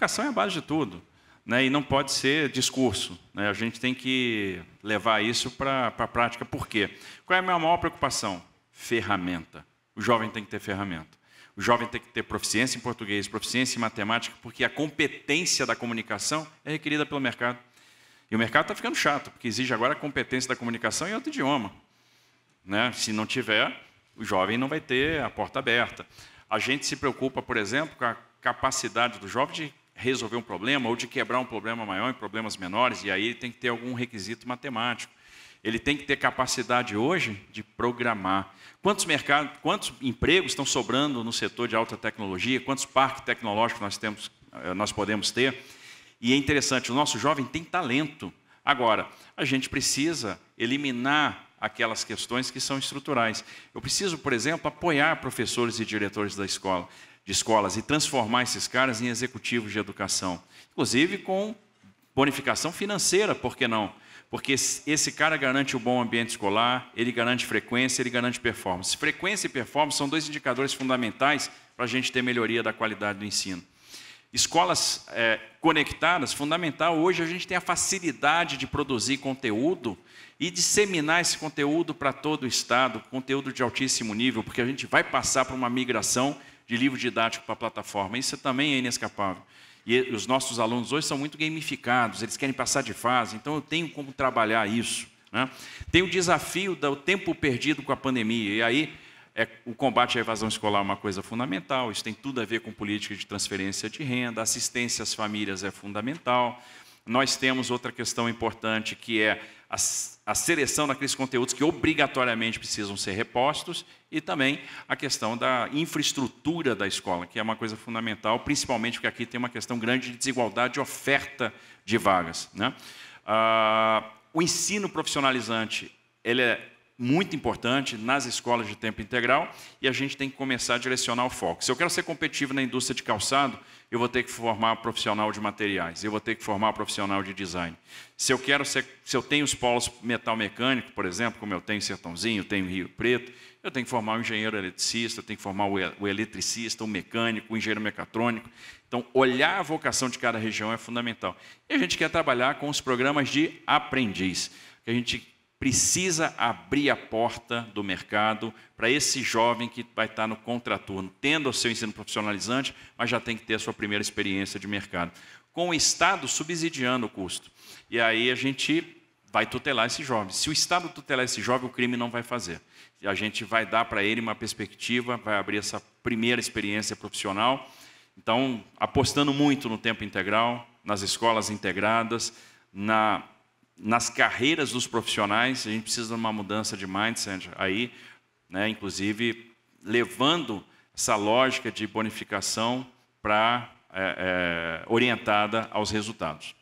Comunicação é a base de tudo. Né, e não pode ser discurso. Né, a gente tem que levar isso para a prática. Por quê? Qual é a minha maior preocupação? Ferramenta. O jovem tem que ter ferramenta. O jovem tem que ter proficiência em português, proficiência em matemática, porque a competência da comunicação é requerida pelo mercado. E o mercado está ficando chato, porque exige agora a competência da comunicação em outro idioma. Né? Se não tiver, o jovem não vai ter a porta aberta. A gente se preocupa, por exemplo, com a capacidade do jovem de resolver um problema ou de quebrar um problema maior em problemas menores, e aí ele tem que ter algum requisito matemático. Ele tem que ter capacidade hoje de programar. Quantos mercados, quantos empregos estão sobrando no setor de alta tecnologia? Quantos parques tecnológicos nós temos, eh, nós podemos ter? E é interessante, o nosso jovem tem talento. Agora, a gente precisa eliminar aquelas questões que são estruturais. Eu preciso, por exemplo, apoiar professores e diretores da escola, de escolas e transformar esses caras em executivos de educação, inclusive com bonificação financeira, por que não? Porque esse cara garante o bom ambiente escolar, ele garante frequência, ele garante performance. Frequência e performance são dois indicadores fundamentais para a gente ter melhoria da qualidade do ensino. Escolas é, conectadas, fundamental. Hoje a gente tem a facilidade de produzir conteúdo e disseminar esse conteúdo para todo o Estado, conteúdo de altíssimo nível, porque a gente vai passar por uma migração de livro didático para a plataforma. Isso também é inescapável. E os nossos alunos hoje são muito gamificados, eles querem passar de fase, então eu tenho como trabalhar isso. Né? Tem o desafio do tempo perdido com a pandemia, e aí é, o combate à evasão escolar é uma coisa fundamental, isso tem tudo a ver com política de transferência de renda, assistência às famílias é fundamental. Nós temos outra questão importante que é a, a seleção daqueles conteúdos que obrigatoriamente precisam ser repostos e também a questão da infraestrutura da escola, que é uma coisa fundamental, principalmente porque aqui tem uma questão grande de desigualdade de oferta de vagas. Né? Ah, o ensino profissionalizante ele é muito importante nas escolas de tempo integral e a gente tem que começar a direcionar o foco. Se eu quero ser competitivo na indústria de calçado, eu vou ter que formar um profissional de materiais, eu vou ter que formar um profissional de design. Se eu quero ser, se eu tenho os polos metal mecânico, por exemplo, como eu tenho em Sertãozinho, eu tenho em Rio Preto, eu tenho que formar um engenheiro eletricista, eu tenho que formar o eletricista, o mecânico, o engenheiro mecatrônico. Então, olhar a vocação de cada região é fundamental. E a gente quer trabalhar com os programas de aprendiz, que a gente precisa abrir a porta do mercado para esse jovem que vai estar tá no contraturno, tendo o seu ensino profissionalizante, mas já tem que ter a sua primeira experiência de mercado. Com o Estado subsidiando o custo. E aí a gente vai tutelar esse jovem. Se o Estado tutelar esse jovem, o crime não vai fazer. A gente vai dar para ele uma perspectiva, vai abrir essa primeira experiência profissional. Então, apostando muito no tempo integral, nas escolas integradas, na nas carreiras dos profissionais, a gente precisa de uma mudança de mindset aí, né, inclusive levando essa lógica de bonificação para é, é, orientada aos resultados.